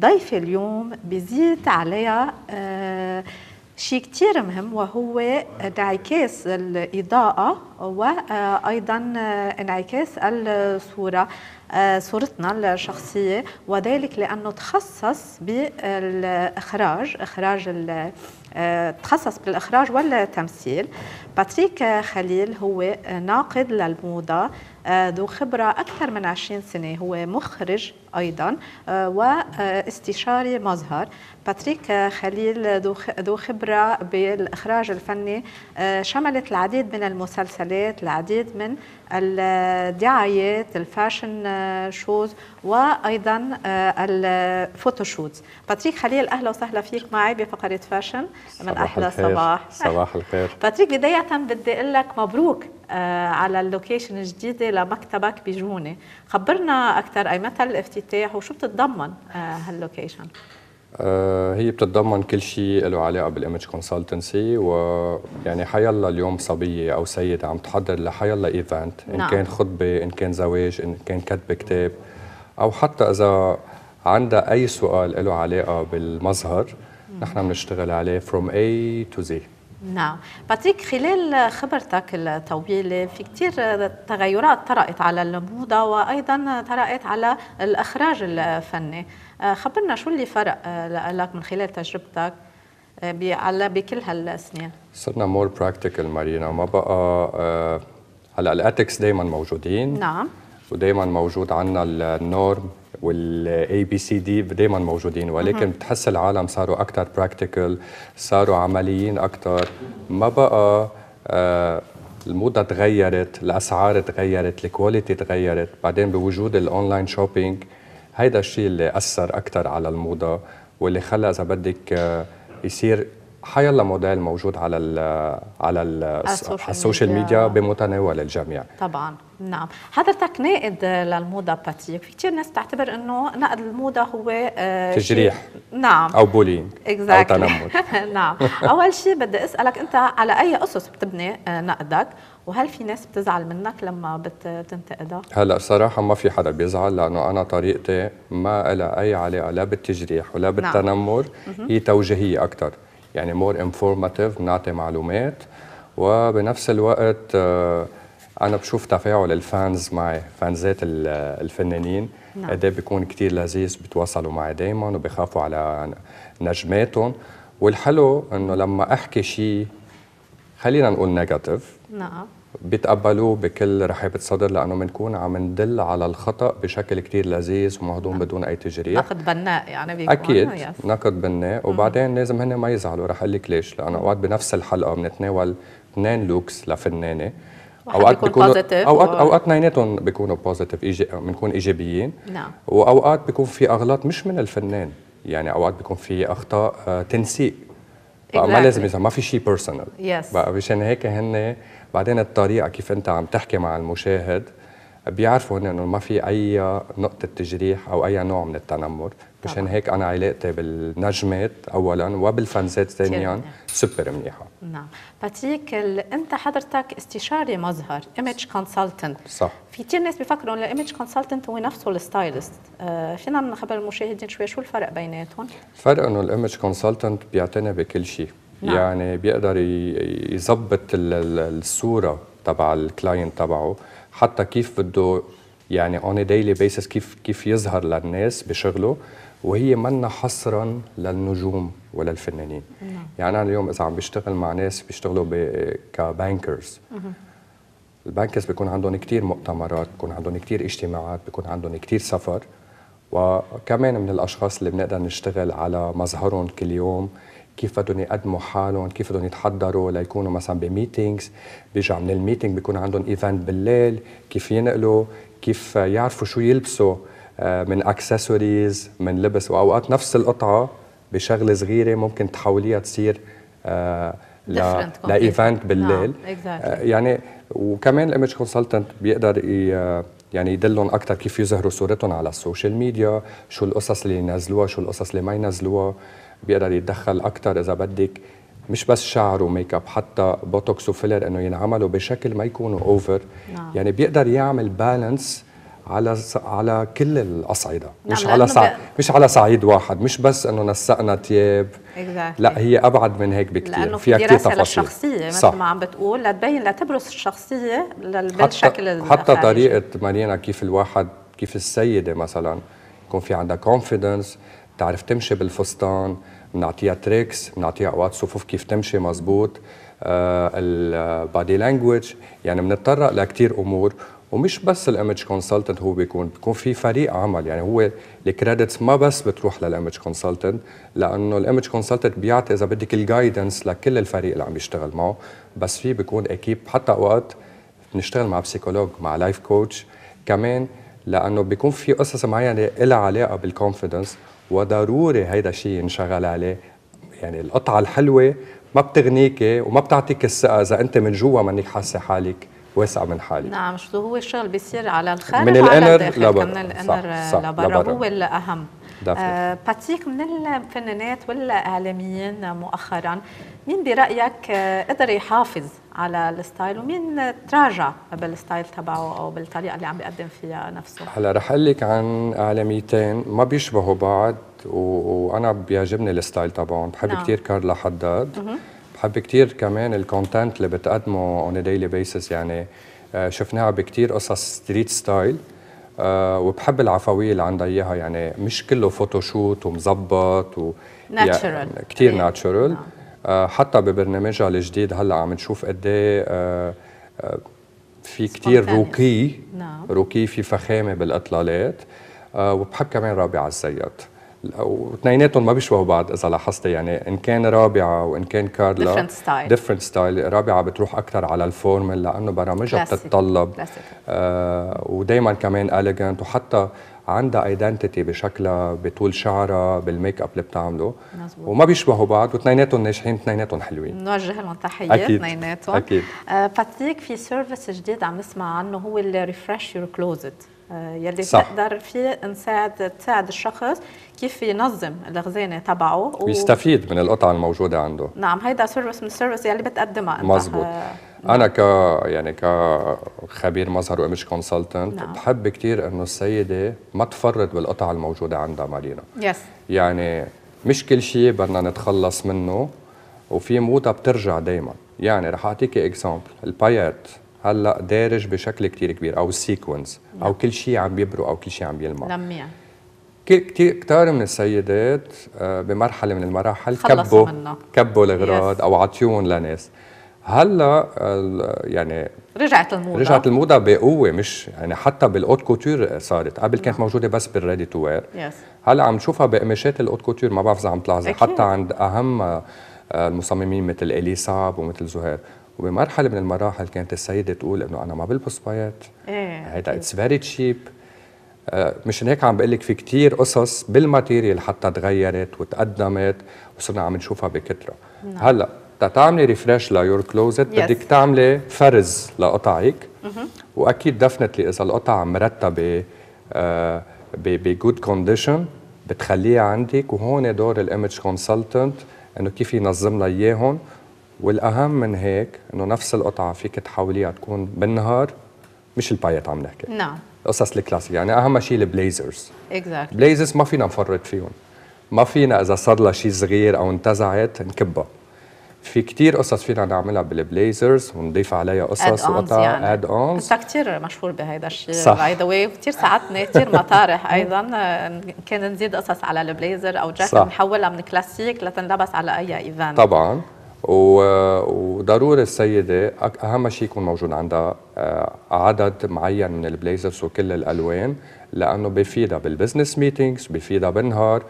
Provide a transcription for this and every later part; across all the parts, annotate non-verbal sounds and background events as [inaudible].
ضيفي اليوم بزيد عليها آه، شيء كثير مهم وهو انعكاس الإضاءة وأيضا انعكاس الصورة آه، صورتنا الشخصية وذلك لأنه تخصص بالإخراج إخراج آه، تخصص بالإخراج والتمثيل باتريك خليل هو ناقد للموضة آه، ذو خبرة أكثر من 20 سنة هو مخرج أيضا آه، واستشاري مظهر باتريك آه، خليل ذو خبرة بالإخراج الفني شملت العديد من المسلسلات العديد من الدعايات الفاشن شوز وأيضا الفوتوشوتز باتريك خليل أهلا وسهلا فيك معي بفقرة فاشن من أحلى الخير. صباح صباح الخير [laughs] باتريك بداية بدي أقول لك مبروك آه، على اللوكيشن الجديده لمكتبك بجونه خبرنا اكثر ايمتى الافتتاح وشو بتتضمن آه، هاللوكيشن آه، هي بتتضمن كل شيء له علاقه بالايمج كونسلتنسي ويعني حيلا اليوم صبيه او سيده عم تحضر لحيلا ايفنت ان نعم. كان خطبه ان كان زواج ان كان كتب كتاب او حتى اذا عندها اي سؤال له علاقه بالمظهر نحن بنشتغل عليه فروم اي تو زي نعم باتريك خلال خبرتك الطويلة في كثير تغيرات طرأت على الموضة وأيضا طرأت على الإخراج الفني خبرنا شو اللي فرق لك من خلال تجربتك على بكل هالسنين صرنا مور براكتيكال مارينا ما بقى آه، هلا الاتكس دائما موجودين نعم ودائما موجود عندنا النورم والاي بي سي دي دائما موجودين ولكن بتحس العالم صاروا اكثر براكتيكال صاروا عمليين اكثر ما بقى آه، الموضة تغيرت الأسعار تغيرت الكواليتي تغيرت بعدين بوجود الأونلاين شوبينج هيدا الشيء اللي أثر أكثر على الموضة واللي خلى إذا بدك آه، يصير حيلا موديل موجود على الـ على السوشيال, ميديا بمتناول الجميع طبعا نعم حضرتك ناقد للموضه باتيك في كثير ناس تعتبر انه نقد الموضه هو آه، تجريح نعم او بولين exactly. او تنمر [laughs] نعم اول شيء بدي اسالك انت على اي اسس بتبني آه، نقدك وهل في ناس بتزعل منك لما بتنتقدها؟ هلا صراحة ما في حدا بيزعل لأنه أنا طريقتي ما لها أي علاقة لا بالتجريح ولا نعم. بالتنمر نعم. هي توجيهية أكثر يعني مور انفورماتيف بنعطي معلومات وبنفس الوقت آه، انا بشوف تفاعل الفانز معي فانزات الفنانين نعم. قد إيه بيكون كثير لذيذ بيتواصلوا معي دائما وبيخافوا على نجماتهم والحلو انه لما احكي شيء خلينا نقول نيجاتيف نعم بيتقبلوه بكل رحابة صدر لأنه بنكون عم ندل على الخطأ بشكل كتير لذيذ ومهضوم نعم. بدون أي تجريح نقد بناء يعني بيكون أكيد نقد بناء وبعدين لازم هن ما يزعلوا رح أقول لك ليش لأنه أوقات بنفس الحلقة بنتناول اثنين لوكس لفنانة اوقات بيكونوا اوقات اوقات اثنيناتهم بيكونوا بوزيتيف إيجي... بنكون ايجابيين نعم واوقات بيكون في اغلاط مش من الفنان يعني اوقات بيكون في اخطاء آه، تنسيق exactly. ما لازم اذا ما في شيء بيرسونال يس بقى مشان هيك هن بعدين الطريقه كيف انت عم تحكي مع المشاهد بيعرفوا انه ما في اي نقطه تجريح او اي نوع من التنمر مشان هيك انا علاقتي بالنجمات اولا وبالفانزات ثانيا سوبر منيحه نعم باتريك انت حضرتك استشاري مظهر ايمج كونسلتنت صح في كثير ناس بيفكروا ان الايمج كونسلتنت هو نفسه الستايلست آه فينا نخبر المشاهدين شوي شو الفرق بيناتهم الفرق انه الايمج كونسلتنت بيعتني بكل شيء نعم. يعني بيقدر يظبط الصوره تبع الكلاينت تبعه حتى كيف بده يعني اون ديلي بيسس كيف كيف يظهر للناس بشغله وهي منا حصرا للنجوم ولا الفنانين نعم. يعني انا اليوم اذا عم بشتغل مع ناس بيشتغلوا كبانكرز البانكرز بيكون عندهم كثير مؤتمرات بيكون عندهم كثير اجتماعات بيكون عندهم كثير سفر وكمان من الاشخاص اللي بنقدر نشتغل على مظهرهم كل يوم كيف بدهم يقدموا حالهم كيف بدهم يتحضروا ليكونوا مثلا بميتينغز بيرجعوا من الميتينغ بيكون عندهم ايفنت بالليل كيف ينقلوا كيف يعرفوا شو يلبسوا آه، من اكسسوارز من لبس واوقات نفس القطعه بشغله صغيره ممكن تحوليها تصير آه، لايفنت آه، بالليل يعني وكمان الايمج كونسلتنت بيقدر يعني يدلهم اكثر كيف يظهروا صورتهم على السوشيال ميديا شو القصص اللي ينزلوها شو القصص اللي ما ينزلوها بيقدر يتدخل اكثر اذا بدك مش بس شعر وميك اب حتى بوتوكس وفيلر انه ينعملوا بشكل ما يكونوا اوفر نعم. يعني بيقدر يعمل بالانس على على كل الاصعده نعم مش على سع... مش على صعيد واحد مش بس انه نسقنا ثياب exactly. لا هي ابعد من هيك بكثير لانه فيها في كثير تفاصيل الشخصيه مثل ما عم بتقول لتبين لتبرز الشخصيه بالشكل حتى, حتى طريقه مارينا كيف الواحد كيف السيده مثلا يكون في عندها كونفيدنس تعرف تمشي بالفستان بنعطيها تريكس بنعطيها اوقات صفوف كيف تمشي مزبوط البادي لانجوج يعني بنتطرق لكثير امور ومش بس الايمج كونسلتنت هو بيكون بيكون في فريق عمل يعني هو الكريدتس ما بس بتروح للايمج كونسلتنت لانه الايمج كونسلتنت بيعطي اذا بدك الجايدنس لكل الفريق اللي عم يشتغل معه بس في بيكون اكيب حتى اوقات بنشتغل مع بسيكولوج مع لايف كوتش كمان لانه بيكون في قصص معينه لها علاقه بالكونفدنس وضروري هيدا الشيء ينشغل عليه يعني القطعه الحلوه ما بتغنيكي وما بتعطيك الثقه اذا انت من جوا منك حاسه حالك واسعه من حالك نعم شو هو الشغل بيصير على الخارج من الانر لبرا من الانر لبرا هو الاهم آه باتيك من الفنانات والاعلاميين مؤخرا مين برايك قدر يحافظ على الستايل ومين تراجع بالستايل تبعه او بالطريقه اللي عم بيقدم فيها نفسه هلا رح اقول لك عن اعلاميتين ما بيشبهوا بعض وانا بيعجبني الستايل تبعهم بحب نعم. كثير كارلا حداد بحب كثير كمان الكونتنت اللي بتقدمه اون ديلي بيسس يعني آه، شفناها بكثير قصص ستريت ستايل أه وبحب العفويه اللي عندها اياها يعني مش كله فوتوشوت ومظبط و ناتشرال كثير ناتشرال آه، حتى ببرنامجها الجديد هلا عم نشوف قد إيه، آه، آه، في كثير روكي نعم. روكي في فخامه بالاطلالات وبحب كمان رابعه الزيات واثنيناتهم ما بيشبهوا بعض اذا لاحظتي يعني ان كان رابعه وان كان كارلا ديفرنت ستايل ديفرنت ستايل رابعه بتروح اكثر على الفورمال لانه برامجها بتتطلب آه ودائما كمان اليجنت وحتى عندها ايدنتيتي بشكلها بطول شعرها بالميك اب اللي بتعمله مزبوط. وما بيشبهوا بعض واثنيناتهم ناجحين اثنيناتهم حلوين نوجه لهم تحيه اثنيناتهم اكيد آه، باتيك في سيرفيس جديد عم نسمع عنه هو الريفرش يور كلوزت يلي صح. بتقدر فيه نساعد تساعد الشخص كيف ينظم الخزانه تبعه ويستفيد من القطعه الموجوده عنده نعم هيدا سيرفيس من السيرفيس يلي بتقدمها انت مزبوط. آه، انا ك يعني كخبير مظهر وإيمج كونسلتنت نعم. بحب كثير انه السيده ما تفرط بالقطع الموجوده عندها مارينا يس يعني مش كل شيء بدنا نتخلص منه وفي موتة بترجع دائما يعني رح اعطيك اكزامبل البايات هلا دارج بشكل كثير كبير او السيكونس او كل شيء عم بيبرق او كل شيء عم بيلمع لميع كثير كثار من السيدات آه، بمرحله من المراحل كبوا كبوا الاغراض او عطيون لناس هلا آه، يعني رجعت الموضه رجعت الموضه بقوه مش يعني حتى بالاوت كوتور صارت قبل كانت نعم. موجوده بس بالريدي تو وير هلا عم نشوفها بقماشات الاوت كوتور ما بعرف اذا عم تلاحظي حتى عند اهم آه، المصممين مثل الي صعب ومثل زهير وبمرحله من المراحل كانت السيده تقول انه انا ما بلبس بايات ايه هيدا اتس فيري تشيب مشان هيك عم بقول لك في كثير قصص بالماتيريال حتى تغيرت وتقدمت وصرنا عم نشوفها بكثره نعم. هلا تتعملي ريفريش ليور كلوزت بدك تعملي فرز لقطعك واكيد دفنتلي اذا القطعه مرتبه آه، بجود كونديشن بتخليها عندك وهون دور الايمج كونسلتنت انه كيف ينظم لها اياهم والاهم من هيك انه نفس القطعه فيك تحوليها تكون بالنهار مش البايت عم نحكي نعم القصص الكلاسيك يعني اهم شيء البليزرز اكزاكتلي بليزرز ما فينا نفرط فيهم ما فينا اذا صار لها شيء صغير او انتزعت نكبها في كتير قصص فينا نعملها بالبليزرز ونضيف عليها قصص وقطع اد اونز انت كثير مشهور بهيدا الشيء باي ذا واي كثير ساعدتني كثير مطارح [laughs] ايضا كان نزيد قصص على البليزر او جاكيت نحولها من كلاسيك لتنلبس على اي ايفنت طبعا و... وضروري السيدة أهم شيء يكون موجود عندها آه، عدد معين من البليزرز وكل الألوان لأنه بفيدها بالبزنس ميتينجز بفيدها بالنهار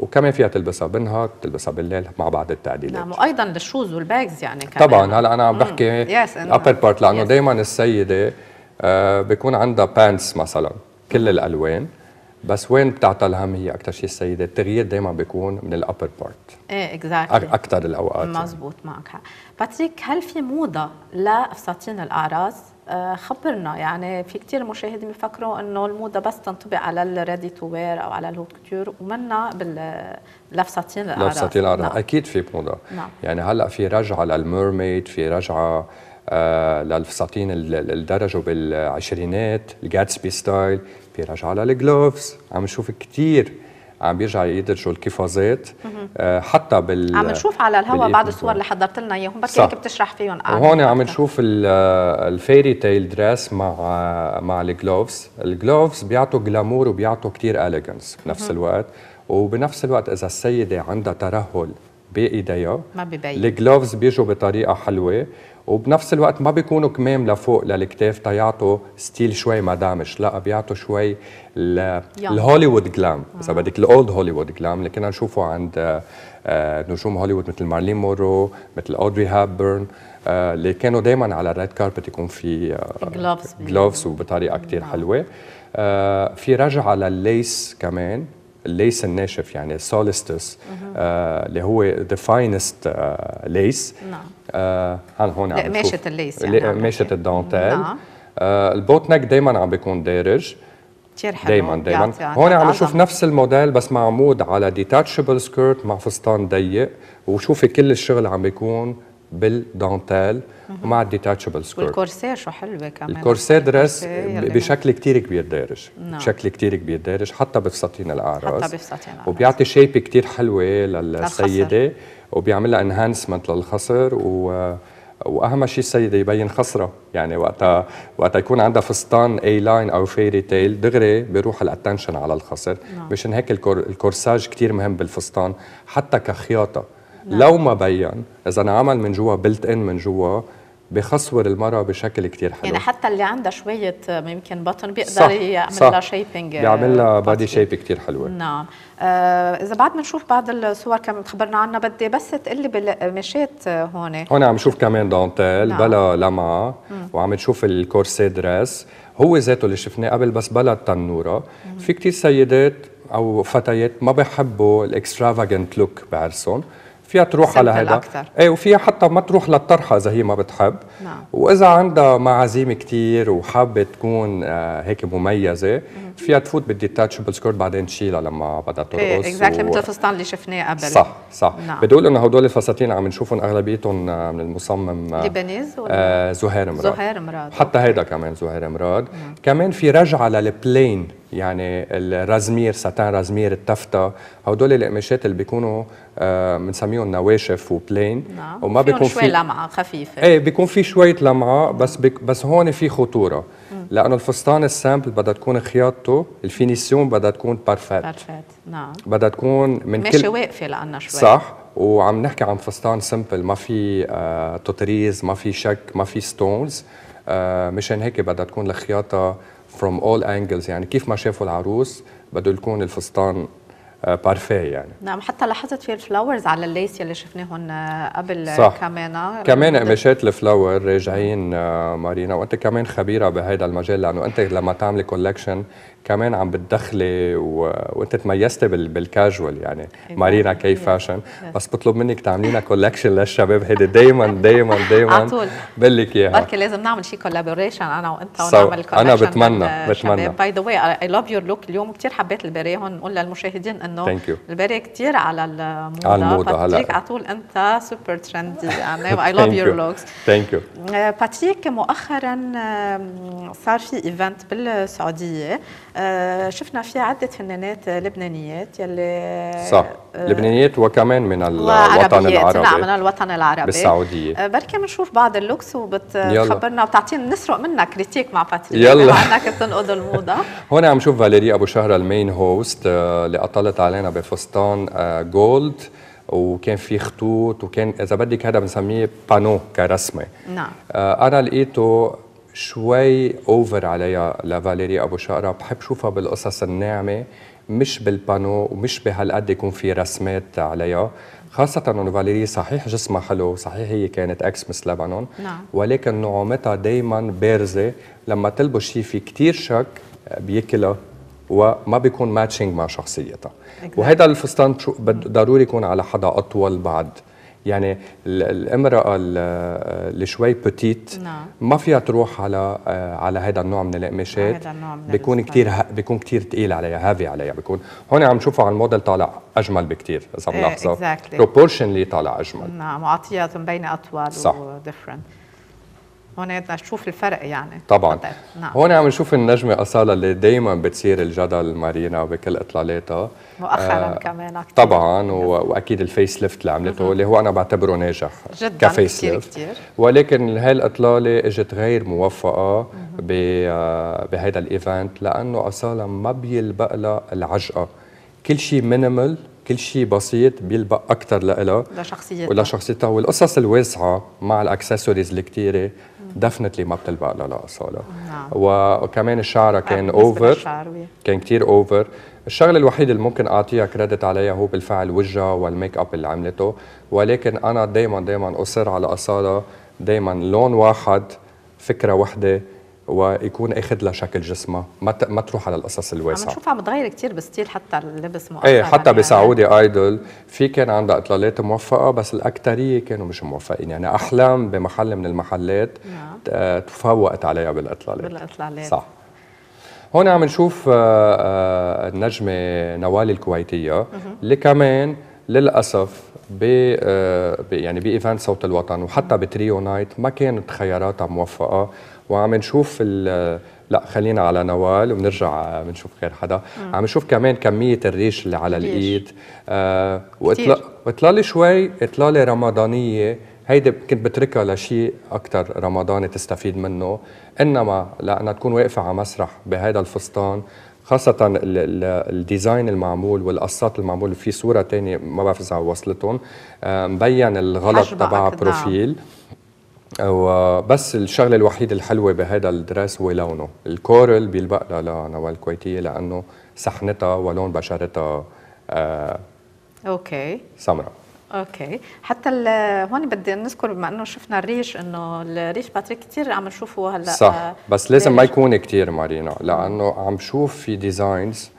وكمان فيها تلبسها بالنهار تلبسها بالليل مع بعض التعديلات نعم وايضا للشوز والباجز يعني كمان طبعا هلا انا عم بحكي ابر بارت لانه دائما السيده آه بيكون عندها بانتس مثلا كل الالوان بس وين بتعطى الهم هي أكثر شيء السيدة؟ التغيير دائما بيكون من الأبر بارت إيه اكزاكتلي أكثر الأوقات مزبوط يعني. معك حق باتريك هل في موضة لفساتين الأعراس؟ آه، خبرنا يعني في كثير مشاهدين بيفكروا انه الموضه بس تنطبق على الريدي تو وير او على الهوكتور كوتور ومنا باللفساتين الاعراس لفساتين الاعراس نعم. اكيد في موضه نعم. يعني هلا في رجعه للميرميد في رجعه آه للفساتين اللي درجوا بالعشرينات الجاتسبي ستايل بيرجع على الجلوفز عم نشوف كثير عم بيرجع يدرجوا القفازات آه حتى بال عم نشوف على الهواء بعض الصور اللي حضرت لنا اياهم بس هيك بتشرح فيهم اعلى وهون عم نشوف الفيري تيل دريس مع مع الجلوفز الجلوفز بيعطوا جلامور وبيعطوا كثير اليجنس بنفس الوقت وبنفس الوقت اذا السيده عندها ترهل بايديها ما ببين الجلوفز بيجوا بطريقه حلوه وبنفس الوقت ما بيكونوا كمام لفوق للكتاف تيعطوا ستيل شوي مدامش لا بيعطوا شوي الهوليوود جلام آه. اذا بدك الاولد هوليوود جلام اللي كنا نشوفه عند آه، آه، نجوم هوليوود مثل مارلين مورو مثل اودري هابرن اللي كانوا دائما على الريد كاربت يكون في جلوفز جلوفز وبطريقه كثير نعم. حلوه في رجعه للليس كمان الليس الناشف يعني السولستس آه اللي هو ذا فاينست آه ليس نعم آه هون عم ماشة الليس يعني نعم، ماشية الدونتيل نعم. آه البوت نك دائما عم بيكون دارج كثير حلو دائما دائما هون عم نشوف نفس الموديل بس معمود على ديتاتشبل سكيرت مع فستان ضيق وشوفي كل الشغل عم بيكون بالدونتيل ومع الديتاتشبل سكيرت والكورسير شو حلوه كمان الكورسير درس بشكل كثير كبير دارج نعم. بشكل كثير كبير دارج حتى بفساتين الاعراس حتى بفساتين الاعراس وبيعطي شيب كثير حلوه للسيده وبيعمل لها انهانسمنت للخصر و واهم شيء السيده يبين خصره يعني وقتها وقتها يكون عندها فستان اي لاين او فيري تيل دغري بيروح الاتنشن على الخصر نعم. مشان هيك الكورساج كثير مهم بالفستان حتى كخياطه نعم. لو ما بين اذا انعمل من جوا بلت ان من جوا بخصور المرأة بشكل كثير حلو يعني حتى اللي عندها شوية آه، يمكن بطن بيقدر صح يعمل صح لها آه، شيبنج بيعمل لها بادي شيب كثير حلوة نعم آه إذا بعد ما نشوف بعض الصور كمان تخبرنا عنها بدي بس تقلي بالقماشات آه، هون هون عم نشوف كمان دونتيل نعم. بلا لمعة وعم نشوف الكورسي دريس هو ذاته اللي شفناه قبل بس بلا التنورة في كثير سيدات أو فتيات ما بحبوا الإكسترافاجنت لوك بعرسهم فيها تروح على هذا اي إيه، وفيها حتى ما تروح للطرحه اذا هي ما بتحب نعم. واذا عندها معازيم كثير وحابه تكون آه، هيك مميزه فيها تفوت بالديتاتشبل سكورت بعدين تشيلها لما بدها ترقص ايه اكزاكتلي و... مثل الفستان اللي شفناه قبل صح صح نعم. بدول انه هدول الفساتين عم نشوفهم اغلبيتهم آه، من المصمم آه، لبنانيز ولا آه زهير مراد زهير مراد حتى هيدا كمان زهير مراد نعم. كمان في رجعه للبلين يعني الرازمير ساتان رازمير التفتا هدول القماشات اللي بيكونوا آه، بنسميهم آه نواشف وبلين نعم. وما بيكون شوي في لمعه خفيفه ايه بيكون في شويه لمعه بس بك بس هون في خطوره لانه الفستان السامبل بدها تكون خياطته الفينيسيون بدها تكون بارفيت بارفيت نعم بدها تكون من ماشي كل واقفه لانها شوي صح وعم نحكي عن فستان سمبل ما في آه تطريز ما في شك ما في ستونز آه مشان هيك بدها تكون الخياطه from all angles يعني كيف ما شافوا العروس بده يكون الفستان بارفي آه، يعني نعم حتى لاحظت في الفلاورز على الليس يلي شفناهم آه، قبل صح. كمان آه، كمان قماشات الفلاور راجعين مارينا وانت كمان خبيره بهذا المجال لانه انت لما تعملي كولكشن كمان عم بتدخلي و... وانت تميزتي بال... بالكاجوال يعني إيه مارينا إيه، كي فاشن إيه. بس بطلب منك تعملي لنا كولكشن للشباب هيدي دايما دايما دايما على طول بقول لك اياها بركي لازم نعمل شي كولابوريشن انا وانت ونعمل كولكشن انا بتمنى بتمنى باي ذا واي اي لاف يور لوك اليوم كثير حبيت البيريه هون نقول للمشاهدين انه الباري كثير على الموضه على الموضه هلا باتريك على طول انت سوبر ترندي يعني اي لاف يور لوكس ثانك يو باتريك مؤخرا صار في ايفنت بالسعوديه آه، شفنا فيها عدة فنانات لبنانيات يلي صح آه، لبنانيات وكمان من الوطن نعم، العربي نعم من الوطن العربي بالسعودية آه، بركي بنشوف بعض اللوكس وبتخبرنا وبتعطينا نسرق منك كريتيك مع باتريك يلا انك يعني بتنقض الموضة [laughs] هون عم شوف فاليري أبو شهرة المين هوست اللي اطلت علينا بفستان جولد وكان في خطوط وكان اذا بدك هذا بنسميه بانو كرسمه نعم انا لقيته شوي اوفر عليها لفاليري ابو شقره بحب شوفها بالقصص الناعمه مش بالبانو ومش بهالقد يكون في رسمات عليها خاصة انه فاليري صحيح جسمها حلو صحيح هي كانت اكس مس لبنان نعم. ولكن نعومتها دايما بارزة لما تلبس شيء في كتير شك بيكلها وما بيكون ماتشنج مع شخصيتها وهذا الفستان ضروري يكون على حدا اطول بعد يعني الامراه اللي شوي بتيت نعم. ما فيها تروح على آه، على هذا النوع من القماشات بيكون كثير بيكون كثير ثقيل عليها هافي عليها بيكون هون عم نشوفه على الموديل طالع اجمل بكثير اذا ملاحظه إيه، بروبورشنلي طالع اجمل نعم وعطيات مبينه اطول صح وديفرنت هون بدنا نشوف الفرق يعني طبعا طيب، نعم. هون عم نشوف النجمه اصاله اللي دائما بتصير الجدل مارينا بكل اطلالاتها مؤخرا آه كمان طبعا واكيد الفيس ليفت اللي عملته اللي هو انا بعتبره ناجح جدا كفيس ليفت ولكن هاي الاطلاله اجت غير موفقه بهذا آه، بهيدا الايفنت لانه اصاله ما بيلبق لها العجقه كل شيء مينيمال كل شيء بسيط بيلبق اكثر لها لشخصيتها ولشخصيتها والقصص الواسعه مع الاكسسوارز الكثيره دفنتلي ما بتلبق لها لاصاله نعم. وكمان الشعرة آه، كان اوفر كان كثير اوفر الشغله الوحيده اللي ممكن اعطيها كريدت عليها هو بالفعل وجهها والميك اب اللي عملته ولكن انا دائما دائما اصر على اصاله دائما لون واحد فكره وحده ويكون اخذ لها شكل جسمها ما ما تروح على القصص الواسعه عم نشوفها متغيره كثير بستيل حتى اللبس إيه، مؤخرا ايه حتى يعني بسعودي ايدول في كان عندها اطلالات موفقه بس الاكثريه كانوا مش موفقين يعني احلام بمحل من المحلات نعم. آه، تفوقت عليها بالاطلالات بالاطلالات صح هون عم نشوف آه، آه، النجمه نوال الكويتيه اللي كمان للاسف ب يعني بايفنت صوت الوطن وحتى بتريو نايت ما كانت خياراتها موفقه وعم نشوف ال لا خلينا على نوال وبنرجع آه، بنشوف غير حدا مم. عم نشوف كمان كميه الريش اللي على كتير. الايد آه وطلالي شوي اطلاله رمضانيه هيدي كنت بتركها لشيء اكثر رمضاني تستفيد منه انما لانها تكون واقفه على مسرح بهذا الفستان خاصة الديزاين المعمول والقصات المعمول في صورة تانية ما بعرف إذا وصلتهم آه، مبين الغلط تبع نعم. بروفيل نعم. وبس آه، الشغله الوحيده الحلوه بهذا الدرس هو لونه الكورل بيلبق لنوال الكويتيه لانه سحنتها ولون بشرتها آه اوكي سمراء اوكي حتى هون بدي نذكر بما انه شفنا الريش انه الريش باتريك كثير عم نشوفه هلا صح آه بس لازم ما يكون كثير مارينا لانه عم شوف في ديزاينز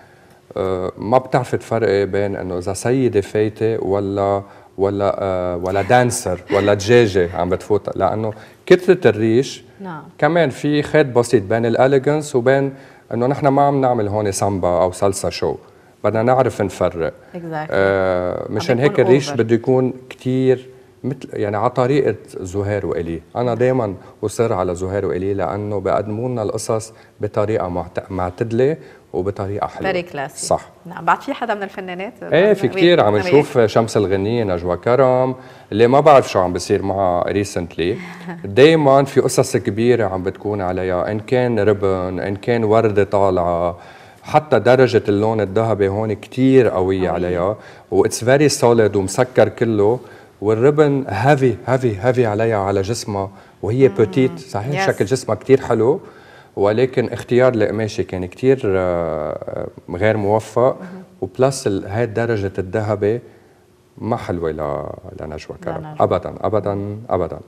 آه ما بتعرف تفرقي بين انه اذا سيده فايته ولا ولا آه، ولا دانسر ولا دجاجه عم بتفوت لانه كثره الريش نعم كمان في خيط بسيط بين الاليجنس وبين انه نحن ما عم نعمل هون سامبا او سالسا شو بدنا نعرف نفرق exactly. آه مشان هيك الريش بده يكون كثير مثل يعني على طريقه زهير والي انا نعم. دائما اصر على زهير والي لانه بقدموا لنا القصص بطريقه معتدله وبطريقه حلوه فيري كلاسي صح نعم بعد في حدا من الفنانات ايه في كثير عم نشوف شمس الغنيه نجوى كرم اللي ما بعرف شو عم بيصير معها ريسنتلي [laughs] دائما في قصص كبيره عم بتكون عليها ان كان ربن ان كان ورده طالعه حتى درجة اللون الذهبي هون كثير قوية آه. عليها واتس فيري سوليد ومسكر كله والربن هافي هافي هافي عليها على جسمها وهي بوتيت صحيح yes. شكل جسمها كثير حلو ولكن اختيار القماشه كان كتير آه، آه، غير موفق وبلس هاي درجه الذهبه ما حلوه لنجوى كرم ابدا ابدا ابدا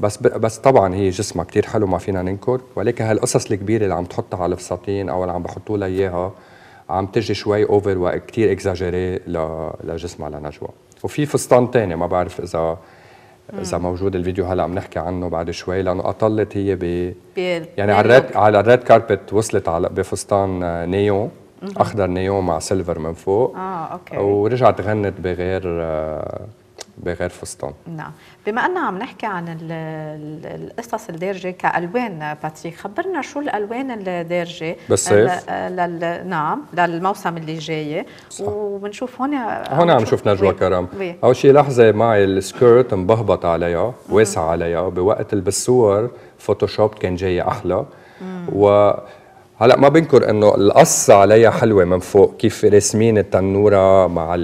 بس بس طبعا هي جسمها كثير حلو ما فينا ننكر ولكن هالقصص الكبيره اللي عم تحطها على الفساتين او اللي عم بحطوا لها اياها عم تجي شوي اوفر وكثير اكزاجيري لجسمها لنجوى وفي فستان ثاني ما بعرف اذا اذا موجود الفيديو هلا عم نحكي عنه بعد شوي لانه اطلت هي ب يعني على الريد على الريد كاربت وصلت على بفستان نيو اخضر نيون مع سيلفر من فوق اه اوكي ورجعت غنت بغير آه بغير فستان نعم بما أننا عم نحكي عن القصص الدارجة كألوان باتريك خبرنا شو الألوان الدارجة بالصيف آه، لل... نعم للموسم اللي جاي وبنشوف هون هون عم نشوف نجوى كرم أول شيء لحظة معي السكيرت مبهبط عليها واسع عليها بوقت البسور فوتوشوب كان جاي أحلى و هلا ما بنكر انه القصه عليها حلوه من فوق كيف راسمين التنوره مع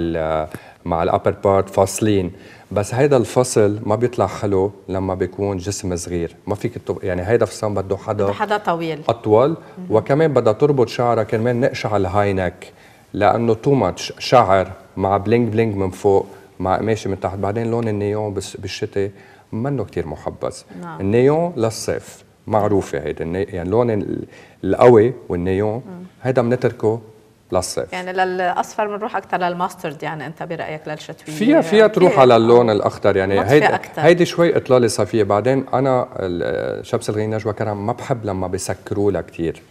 مع الابر بارت فاصلين بس هيدا الفصل ما بيطلع حلو لما بيكون جسم صغير ما فيك التب... يعني هيدا فستان بده حدا حدا طويل اطول وكمان بدها تربط شعرها كمان نقشع الهاي نك لانه تو ماتش شعر مع بلينج بلينج من فوق مع قماشه من تحت بعدين لون النيون بس بالشتاء منه كتير محبذ نعم. النيون للصيف معروفه هيدا يعني لون القوي والنيون هيدا بنتركه للصيف يعني للاصفر بنروح اكثر للماسترد يعني انت برايك للشتويه فيها فيها تروح على اللون الاخضر يعني هيدي هيدي شوي اطلاله صافيه بعدين انا شبس الغين نجوى كرم ما بحب لما بسكروا لها كثير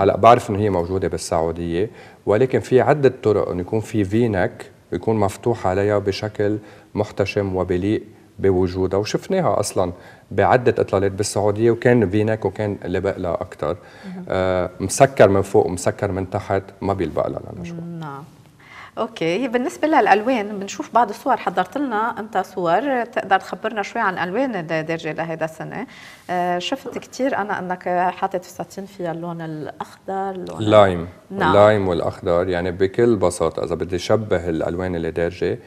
هلا بعرف انه هي موجوده بالسعوديه ولكن في عده طرق انه يكون في فينك يكون مفتوح عليها بشكل محتشم وبليق بوجودها وشفناها اصلا بعده اطلالات بالسعوديه وكان فيناك وكان لبق لها اكثر آه مسكر من فوق ومسكر من تحت ما بيلبق لها نعم اوكي بالنسبه للالوان بنشوف بعض الصور حضرت لنا انت صور تقدر تخبرنا شوي عن الالوان الدارجه لهيدا السنه آه شفت كثير انا انك حاطط فساتين فيها اللون الاخضر اللون لايم نعم. اللايم والاخضر يعني بكل بساطه اذا بدي شبه الالوان اللي دارجه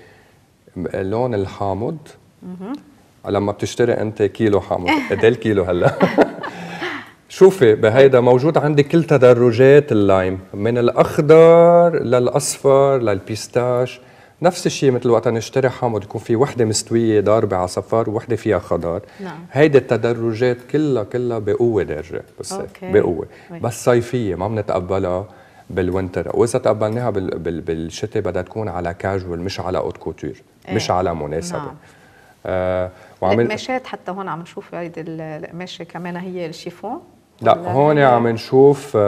لون الحامض لما بتشتري انت كيلو حامض [laughs] قد إيه الكيلو هلا [laughs] شوفي بهيدا موجود عندي كل تدرجات اللايم من الاخضر للاصفر للبيستاش نفس الشيء مثل وقت نشتري حامض يكون في وحده مستويه ضاربه على صفار وحده فيها خضار نعم. هيدي التدرجات كلها كلها بقوه درجه بس بقوه بس صيفيه ما بنتقبلها بالوينتر واذا تقبلناها بالشتاء بدها تكون على كاجوال مش على اوت كوتور ايه. مش على مناسبه نعم. آه، وعمل القماشات حتى هون عم نشوف هيدي القماشه كمان هي الشيفون لا هون عم نشوف آه،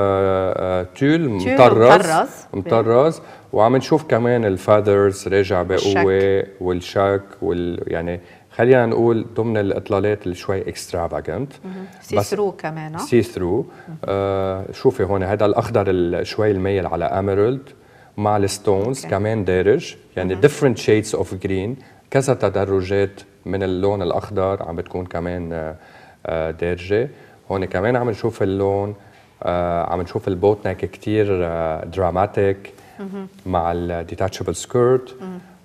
آه، تول مطرز مطرز وعم نشوف كمان الفاذرز راجع بقوه والشك وال يعني خلينا نقول ضمن الاطلالات اللي شوي اكسترافاجنت سي ثرو كمان سي ثرو آه شوفي هون هذا الاخضر شوي الميل على اميرالد مع الستونز كمان دارج يعني ديفرنت شيدز اوف جرين كذا تدرجات من اللون الاخضر عم بتكون كمان آه، آه، دارجه هون كمان عم نشوف اللون آه، عم نشوف البوتنك كتير دراماتيك مع الديتاتشبل سكيرت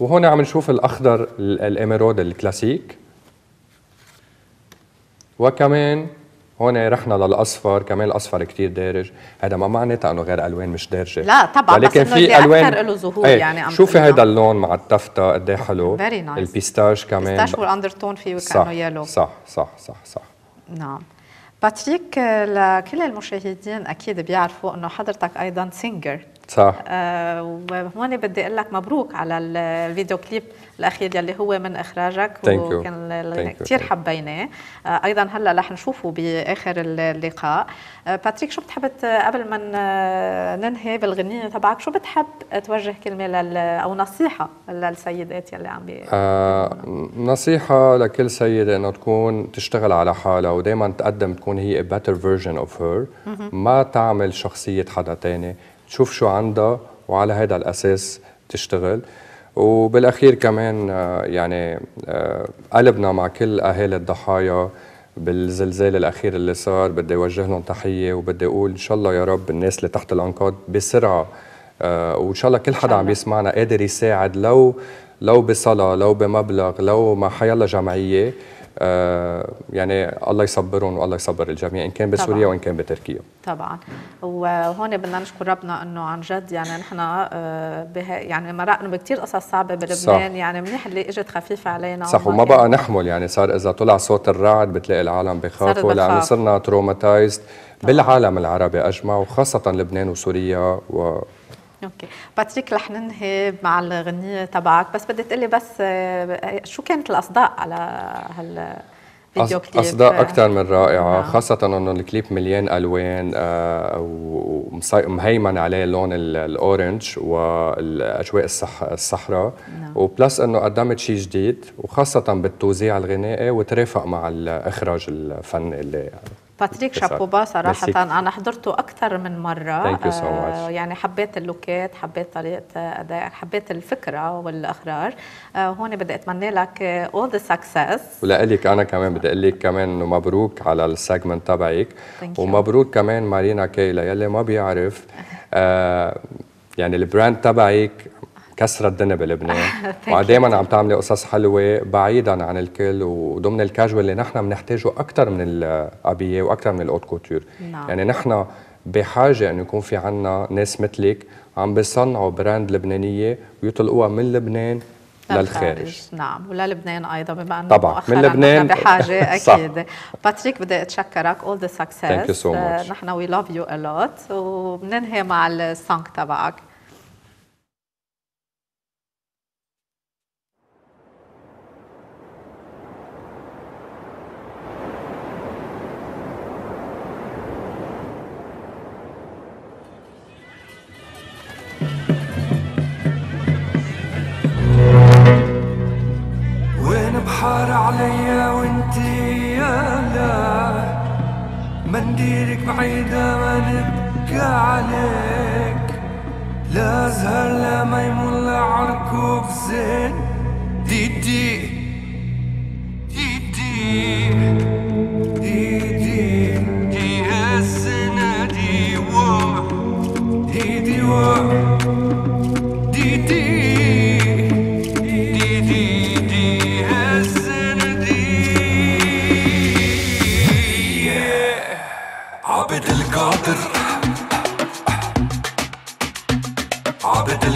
وهون عم نشوف الاخضر الاميرود الكلاسيك وكمان هون رحنا للاصفر كمان الاصفر كثير دارج هذا ما معناتها انه غير الوان مش دارجه لا طبعا ولكن بس في الوان اكثر له ظهور ايه. يعني عم شوفي هذا اللون مع التفته قد ايه حلو فيري نايس البيستاش كمان البيستاش والاندرتون فيه كانه يلو صح صح صح صح نعم باتريك لكل المشاهدين اكيد بيعرفوا انه حضرتك ايضا سينجر صح آه وهون بدي اقول لك مبروك على الفيديو كليب الاخير يلي هو من اخراجك وكان كثير حبيناه آه ايضا هلا رح نشوفه باخر اللقاء آه باتريك شو بتحب قبل ما آه، ننهي بالغنيه تبعك شو بتحب توجه كلمه لل او نصيحه للسيدات يلي عم بي آه نصيحه لكل سيده انه تكون تشتغل على حالها ودائما تقدم تكون هي better version of her ما تعمل شخصيه حدا ثاني تشوف شو عندها وعلى هذا الاساس تشتغل وبالاخير كمان آه، يعني آه، قلبنا مع كل اهالي الضحايا بالزلزال الاخير اللي صار بدي اوجه لهم تحيه وبدي اقول ان شاء الله يا رب الناس اللي تحت الانقاض بسرعه آه، وان شاء الله كل حدا عم يسمعنا قادر يساعد لو لو بصلاه لو بمبلغ لو ما حيالله جمعيه آه، يعني الله يصبرهم والله يصبر الجميع ان كان بسوريا وان كان بتركيا طبعا وهون بدنا نشكر ربنا انه عن جد يعني نحن آه، يعني مرقنا بكثير قصص صعبه بلبنان صح. يعني منيح اللي اجت خفيفه علينا صح وما يعني بقى نحمل يعني صار اذا طلع صوت الرعد بتلاقي العالم بخافوا لانه يعني صرنا تروماتايزد بالعالم العربي اجمع وخاصه لبنان وسوريا و اوكي باتريك رح ننهي مع الغنيه تبعك بس بدي تقلي بس آه، شو كانت الاصداء على هال كليب اصداء آه. اكثر من رائعه آه. خاصه انه الكليب مليان الوان آه ومهيمن عليه لون الاورنج والاجواء الصح الصحراء نعم. وبلس انه قدمت شيء جديد وخاصه بالتوزيع الغنائي وترافق مع الاخراج الفني اللي باتريك شابوبا صراحه بسيك. انا حضرته اكثر من مره آه يعني حبيت اللوكات حبيت طريقه ادائك حبيت الفكره والاخراج آه هون بدي اتمنى لك اول ذا سكسس ولك انا كمان بدي اقول لك كمان انه مبروك على السيجمنت تبعك ومبروك كمان مارينا كيلا يلي ما بيعرف آه يعني البراند تبعك كسر الدنيا بلبنان [laughs] ودائما عم تعملي قصص حلوه بعيدا عن الكل وضمن الكاجوال اللي نحن بنحتاجه اكثر من الابيه واكثر من الاوت كوتور نعم. يعني نحن بحاجه انه يكون في عنا ناس مثلك عم بيصنعوا براند لبنانيه ويطلقوها من لبنان للخارج نعم وللبنان ايضا بما انه طبعا من لبنان بحاجه [laughs] اكيد باتريك بدي اتشكرك اول ذا سكسس ثانك يو سو ماتش نحن وي لاف يو ا لوت وبننهي مع السونغ تبعك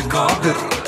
القادر